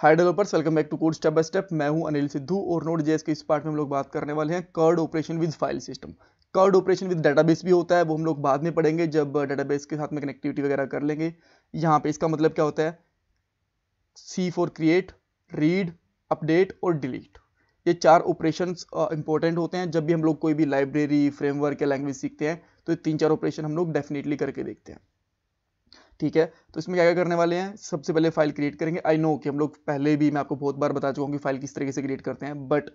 high developers welcome back to code step by step मैं हूं अनिल सिद्धू और नोट जेएस के इस पार्ट में हम लोग बात करने वाले हैं CRUD operation with file system CRUD operation with database भी होता है वो हम लोग बाद में पढ़ेंगे जब डेटाबेस के साथ में कनेक्टिविटी वगैरह कर लेंगे यहाँ पे इसका मतलब क्या होता है C for create read update और डिलीट ये चार ऑपरेशन इंपॉर्टेंट होते हैं जब भी हम लोग कोई भी लाइब्रेरी फ्रेमवर्क या लैंग्वेज सीखते हैं तो ये तीन चार ऑपरेशन हम लोग डेफिनेटली करके देखते हैं ठीक है तो इसमें क्या क्या करने वाले हैं सबसे पहले फाइल क्रिएट करेंगे आई नो कि हम लोग पहले भी मैं आपको बहुत बार बता चुका हूँ कि फाइल किस तरीके से क्रिएट करते हैं बट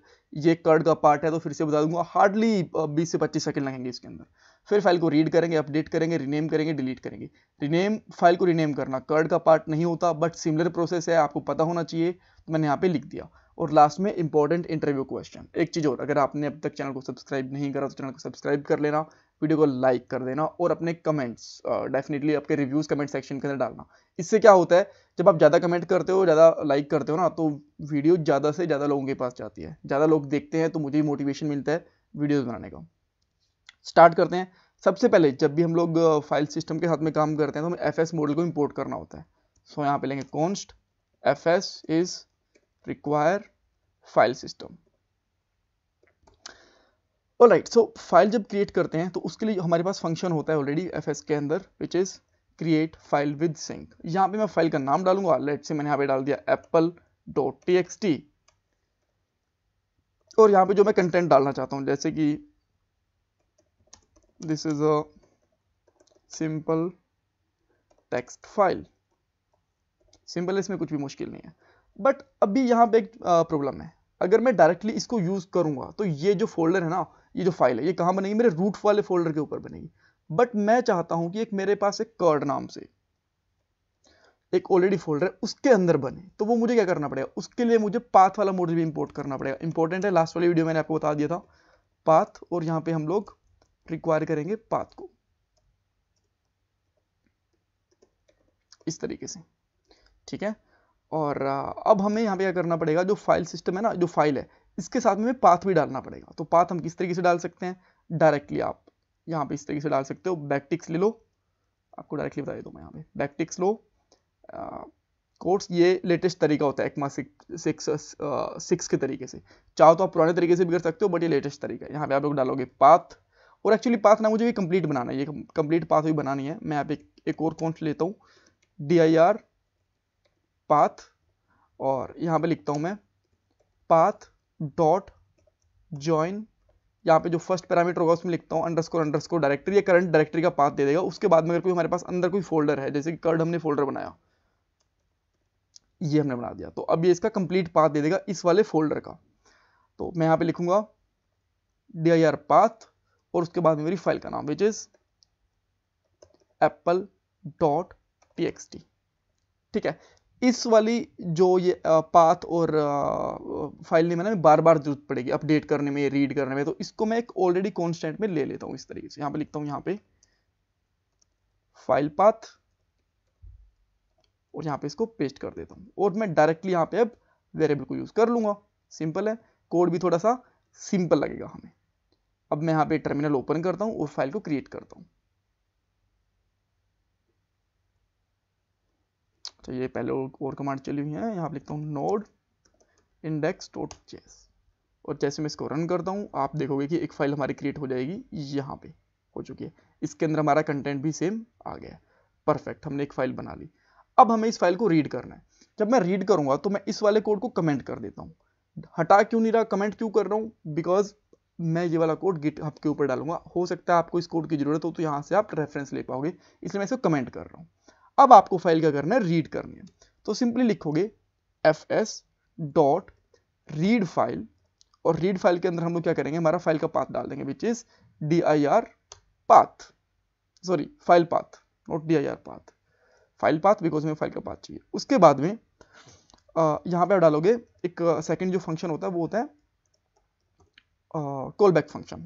ये कर्ड का पार्ट है तो फिर से बता दूंगा हार्डली बीस से पच्चीस सेकंड लगेंगे इसके अंदर फिर फाइल को रीड करेंगे अपडेट करेंगे रिनेम करेंगे डिलीट करेंगे रिनेम फाइल को रिनेम करना कर्ड का पार्ट नहीं होता बट सिमिलर प्रोसेस है आपको पता होना चाहिए तो मैंने यहाँ पे लिख दिया और लास्ट में इंपॉर्टेंट इंटरव्यू क्वेश्चन एक चीज़ और अगर आपने अब तक चैनल को सब्सक्राइब नहीं करा तो चैनल को सब्सक्राइब कर लेना वीडियो को लाइक कर देना और अपने कमेंट्स डेफिनेटली आपके रिव्यूज़ कमेंट सेक्शन के अंदर डालना इससे क्या होता है जब आप ज़्यादा कमेंट करते हो ज़्यादा लाइक करते हो ना तो वीडियो ज़्यादा से ज़्यादा लोगों के पास जाती है ज़्यादा लोग देखते हैं तो मुझे भी मोटिवेशन मिलता है वीडियोज़ बनाने का स्टार्ट करते हैं सबसे पहले जब भी हम लोग फाइल सिस्टम के हाथ में काम करते हैं तो हमें एफ मॉडल को इम्पोर्ट करना होता है सो so, यहाँ पे लेंगे const F S is require file system और राइट सो फाइल जब क्रिएट करते हैं तो उसके लिए हमारे पास फंक्शन होता है ऑलरेडी एफ के अंदर which is create file with sync यहाँ पे मैं फाइल का नाम डालूंगा लेट से मैंने यहाँ पे डाल दिया एप्पल डॉट टी और यहाँ पे जो मैं कंटेंट डालना चाहता हूँ जैसे कि this is a simple text file simple इसमें कुछ भी मुश्किल नहीं है बट अभी यहाँ पे एक प्रॉब्लम है अगर मैं डायरेक्टली इसको यूज़ करूंगा तो ये जो फोल्डर है ना ये जो फाइल है ये कहाँ बनेगी मेरे रूट वाले फोल्डर के ऊपर बनेगी बट मैं चाहता हूं कि एक मेरे पास एक कर्ड नाम से एक ऑलरेडी फोल्डर है उसके अंदर बने तो वो मुझे क्या करना पड़ेगा उसके लिए मुझे पाथ वाला मोड भी इंपोर्ट करना पड़ेगा इंपॉर्टेंट है लास्ट वाली वीडियो मैंने आपको बता दिया था पाथ और यहां पे हम लोग रिक्वायर करेंगे पाथ को इस तरीके से ठीक है और अब हमें यहाँ पे क्या करना पड़ेगा जो फाइल सिस्टम है ना जो फाइल है इसके साथ में पाथ भी डालना पड़ेगा तो पाथ हम किस तरीके से डाल सकते हैं डायरेक्टली आप यहाँ पे इस तरीके से डाल सकते हो बैकटिक्स ले लो आपको डायरेक्टली बता देता हूँ मैं यहाँ पे बैकटिक्स लो कोर्स ये लेटेस्ट तरीका होता है एक मासिक सिक्स सिक्स के तरीके से चाहो तो आप पुराने तरीके से भी कर सकते हो बट ये लेटेस्ट तरीका है यहाँ पे आप लोग डालोगे पाथ और एक्चुअली पाथ ना मुझे भी कंप्लीट बनाना है ये कंप्लीट पाथ भी बनानी है मैं यहाँ पे एक और कौन लेता हूँ डी आई आर पाथ और यहाँ पे लिखता हूँ मैं पाथ डॉट जॉइन यहाँ पे जो फर्स्ट पैरामीटर होगा उसमें लिखता हूँ अंडरस्कोर अंडरस्कोर डायरेक्टरी या करंट डायरेक्टरी का पाथ दे देगा उसके बाद में अगर कोई हमारे पास अंदर कोई फोल्डर है जैसे कि कर्ड हमने फोल्डर बनाया ये हमने बना दिया तो अब ये इसका कंप्लीट पाथ दे देगा इस वाले फोल्डर का तो मैं यहाँ पे लिखूंगा डी आई आर पाथ और उसके बाद मेरी फाइल का नाम which is apple dot T ठीक है इस वाली जो ये पाथ और फाइल नेम है ना बार बार जरूरत पड़ेगी अपडेट करने में रीड करने में तो इसको मैं एक ऑलरेडी कॉन्स्टेंट में ले लेता हूँ इस तरीके से यहाँ पे लिखता हूँ यहाँ पे फाइल पाथ और यहाँ पे इसको पेस्ट कर देता हूँ और मैं डायरेक्टली यहाँ पे अब वेरिएबल को यूज़ कर लूँगा सिंपल है कोड भी थोड़ा सा सिंपल लगेगा हमें अब मैं यहाँ पे टर्मिनल ओपन करता हूँ और फाइल को क्रिएट करता हूँ तो ये पहले और कमांड चली हुई है यहाँ पर लिखता हूँ नोड इंडेक्स डॉट चेस और जैसे मैं इसको रन करता हूँ आप देखोगे कि एक फाइल हमारी क्रिएट हो जाएगी यहाँ पे हो चुकी है इसके अंदर हमारा कंटेंट भी सेम आ गया परफेक्ट हमने एक फाइल बना ली अब हमें इस फाइल को रीड करना है जब मैं रीड करूँगा तो मैं इस वाले कोड को कमेंट कर देता हूँ हटा क्यों नहीं रहा कमेंट क्यों कर रहा हूँ बिकॉज मैं ये वाला कोड गिट हब के ऊपर डालूंगा हो सकता है आपको इस कोड की ज़रूरत हो तो यहाँ से आप रेफरेंस ले पाओगे इसलिए मैं इसको कमेंट कर रहा हूँ अब आपको फाइल क्या करना है रीड करनी है तो सिंपली लिखोगे F S dot read file और रीड फाइल के अंदर हम लोग क्या करेंगे हमारा फाइल का पाथ डाल देंगे which is D I R path sorry file path not D I R path file path because हमें फाइल का पाथ चाहिए उसके बाद में यहाँ पे आप डालोगे एक सेकेंड जो फंक्शन होता है वो होता है कॉल बैक फंक्शन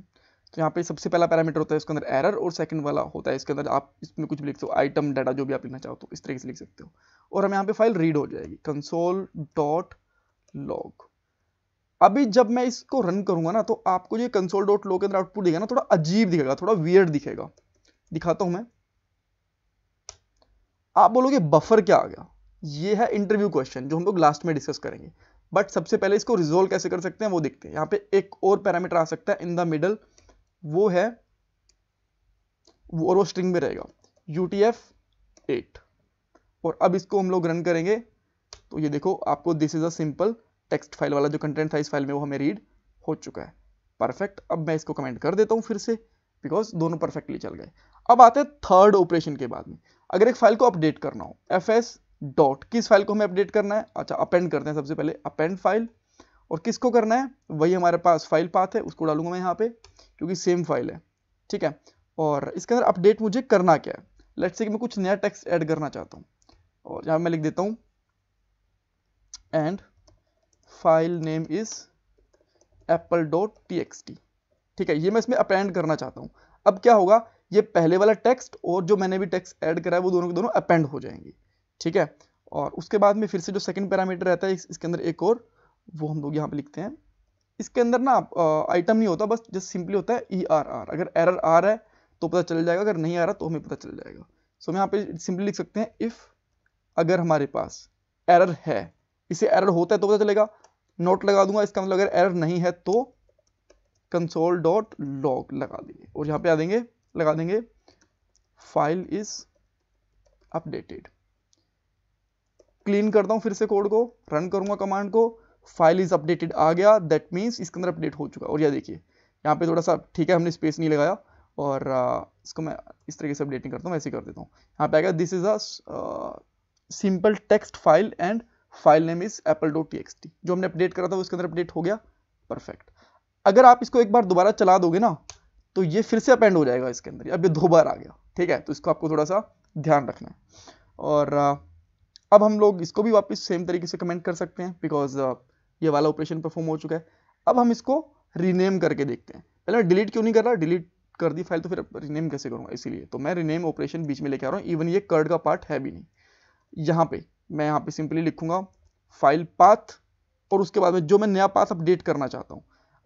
तो यहाँ पे सबसे पहला पैरामीटर होता है इसके अंदर एरर और सेकंड वाला होता है इसके अंदर आप इसमें कुछ भी लिख सकते हो आइटम डाटा जो भी आप लिखना चाहो तो इस तरीके से लिख सकते हो और हम यहाँ पे फाइल रीड हो जाएगी कंसोल डॉट लॉग अभी जब मैं इसको रन करूंगा ना तो आपको ये कंसोल डॉट लॉग के अंदर आउटपुट दिखेगा ना थोड़ा अजीब दिखेगा थोड़ा वियर्ड दिखेगा दिखाता हूं मैं आप बोलोगे बफर क्या आ गया ये है इंटरव्यू क्वेश्चन जो हम लोग लास्ट में डिस्कस करेंगे बट सबसे पहले इसको रिजोल्व कैसे कर सकते हैं वो देखते हैं यहाँ पे एक और पैरामीटर आ सकता है इन द मिडल वो है वो और वो स्ट्रिंग में रहेगा यू टी एफ एट और अब इसको हम लोग रन करेंगे तो ये देखो आपको this is a simple text file वाला जो कंटेंट था इस फाइल में वो हमें रीड हो चुका है परफेक्ट अब मैं इसको कमेंट कर देता हूँ फिर से बिकॉज दोनों परफेक्टली चल गए अब आते हैं थर्ड ऑपरेशन के बाद में अगर एक फाइल को अपडेट करना हो एफ एस डॉट किस फाइल को हमें अपडेट करना है अच्छा अपेंड करते हैं सबसे पहले अपेंड फाइल और किसको करना है वही हमारे पास फाइल पाथ है उसको डालूंगा मैं यहाँ पे क्योंकि सेम फाइल है ठीक है और इसके अंदर अपडेट मुझे करना क्या है लेट्स से कि मैं कुछ नया टेक्स्ट ऐड करना चाहता हूँ और यहाँ मैं लिख देता हूँ and file name is apple dot T X T ठीक है ये मैं इसमें अपेंड करना चाहता हूँ अब क्या होगा ये पहले वाला टेक्स्ट और जो मैंने भी टेक्स्ट ऐड करा है वो दोनों के दोनों अपेंड हो जाएंगे ठीक है और उसके बाद में फिर से जो सेकंड पैरामीटर रहता है इसके अंदर एक और वो हम लोग यहाँ पे लिखते हैं इसके अंदर ना आइटम नहीं होता बस जस्ट सिंपली होता है ई आर आर अगर एरर आ रहा है तो पता चल जाएगा अगर नहीं आ रहा तो हमें पता चल जाएगा सो हम यहाँ पे सिंपली लिख सकते हैं इफ़ अगर हमारे पास एरर है इसे एरर होता है तो पता चलेगा नोट लगा दूंगा इसका मतलब अगर एरर नहीं है तो कंसोल डॉट लॉग लगा देंगे और यहाँ पे आ देंगे लगा देंगे फाइल इज अपडेटेड क्लीन करता हूँ फिर से कोड को रन करूंगा कमांड को फाइल इज़ अपडेटेड आ गया दैट मीन्स इसके अंदर अपडेट हो चुका और यह देखिए यहाँ पे थोड़ा सा ठीक है हमने स्पेस नहीं लगाया और इसको मैं इस तरीके से अपडेटिंग करता हूँ ऐसे कर देता हूँ यहाँ पे गया this is a simple text file and file name is apple dot T जो हमने अपडेट करा था उसके अंदर अपडेट हो गया परफेक्ट अगर आप इसको एक बार दोबारा चला दोगे ना तो ये फिर से अपेंड हो जाएगा इसके अंदर अब ये दो बार आ गया ठीक है तो इसको आपको थोड़ा सा ध्यान रखना है और अब हम लोग इसको भी वापस सेम तरीके से कमेंट कर सकते हैं बिकॉज ये वाला ऑपरेशन परफॉर्म हो चुका है अब हम इसको रीनेम करके देखते हैं पहले मैं डिलीट क्यों नहीं कर रहा डिलीट कर दी फाइल तो फिर रीनेम कैसे करूँगा इसीलिए तो मैं रीनेम ऑपरेशन बीच में लेके आ रहा हूँ इवन ये कर्ड का पार्ट है भी नहीं यहाँ पे मैं यहाँ पे सिंपली लिखूंगा फाइल पाथ और उसके बाद में जो मैं नया पाथ अपडेट करना चाहता हूँ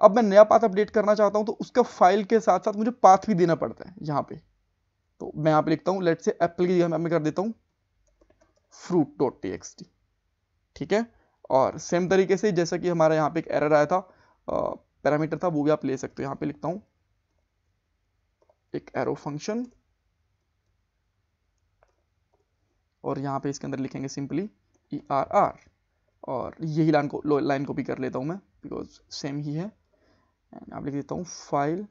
अब मैं नया पाथ अपडेट करना चाहता हूँ तो उसका फाइल के साथ साथ मुझे पाथ भी देना पड़ता है यहाँ पे तो मैं यहाँ पे लिखता हूँ लेट से एप्पल की जगह मैं कर देता हूँ फ्रूट डॉट टी ठीक है और सेम तरीके से जैसा कि हमारा यहाँ पे एक एरर आया था पैरामीटर था वो भी आप ले सकते हो यहाँ पे लिखता हूँ एक एरो फंक्शन और यहाँ पे इसके अंदर लिखेंगे सिंपली ई आर आर और यही लाइन को लाइन कॉपी कर लेता हूँ मैं बिकॉज सेम ही है एंड आप लिख देता हूँ फाइल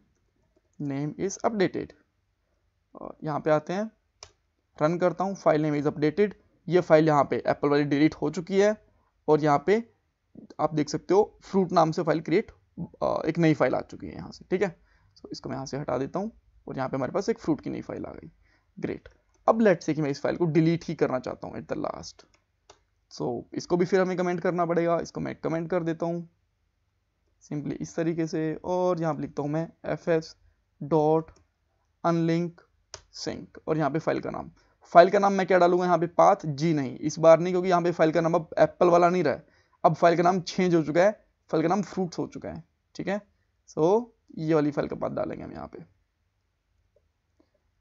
नेम इज़ अपडेटेड और यहाँ पे आते हैं रन करता हूँ फाइल नेम इज़ अपडेटेड ये फाइल यहाँ पे एप्पल वाली डिलीट हो चुकी है और यहाँ पे आप देख सकते हो फ्रूट नाम से फाइल क्रिएट एक नई फाइल आ चुकी है यहाँ से ठीक है सो इसको मैं यहाँ से हटा देता हूँ और यहाँ पे हमारे पास एक फ्रूट की नई फाइल आ गई ग्रेट अब लेट से कि मैं इस फाइल को डिलीट ही करना चाहता हूँ एट द लास्ट सो इसको भी फिर हमें कमेंट करना पड़ेगा इसको मैं कमेंट कर देता हूँ सिंपली इस तरीके से और यहाँ पर लिखता हूँ मैं F S dot unlink sync और यहाँ पे फाइल का नाम फाइल का नाम मैं क्या डालूंगा यहाँ पे पाथ जी नहीं इस बार नहीं क्योंकि यहाँ पे फाइल का नाम अब एप्पल वाला नहीं रहा अब फाइल का नाम चेंज हो चुका है फाइल का नाम फ्रूट्स हो चुका है ठीक है सो so, ये वाली फाइल का पाथ डालेंगे हम यहाँ पे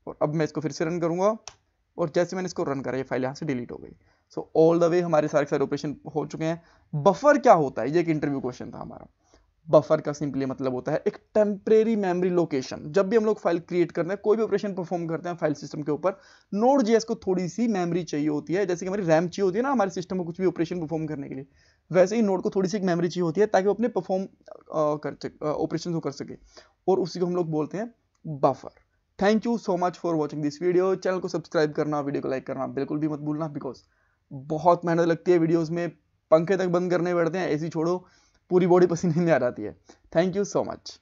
और अब मैं इसको फिर से रन करूंगा और जैसे मैंने इसको रन करा ये फाइल यहाँ से डिलीट हो गई सो ऑल द वे हमारे सारे सारे ऑपरेशन हो चुके हैं बफर क्या होता है ये एक इंटरव्यू क्वेश्चन था हमारा बफर का सिंपली मतलब होता है एक टेम्परेरी मेमोरी लोकेशन जब भी हम लोग फाइल क्रिएट करते हैं कोई भी ऑपरेशन परफॉर्म करते हैं फाइल सिस्टम के ऊपर नोड जीएस को थोड़ी सी मेमोरी चाहिए होती है जैसे कि हमारी रैम चाहिए होती है ना हमारे सिस्टम को कुछ भी ऑपरेशन परफॉर्म करने के लिए वैसे ही नोड को थोड़ी सी एक मेमरी चाहिए होती है ताकि वो अपने परफॉर्म कर ऑपरेशन को कर सके और उसी को हम लोग बोलते हैं buffer thank you so much for watching this video channel को सब्सक्राइब करना वीडियो को लाइक करना बिल्कुल भी मत भूलना बिकॉज बहुत मेहनत लगती है वीडियोज़ में पंखे तक बंद करने पड़ते हैं ऐसी छोड़ो पूरी बॉडी पसीने में आ जाती है थैंक यू सो मच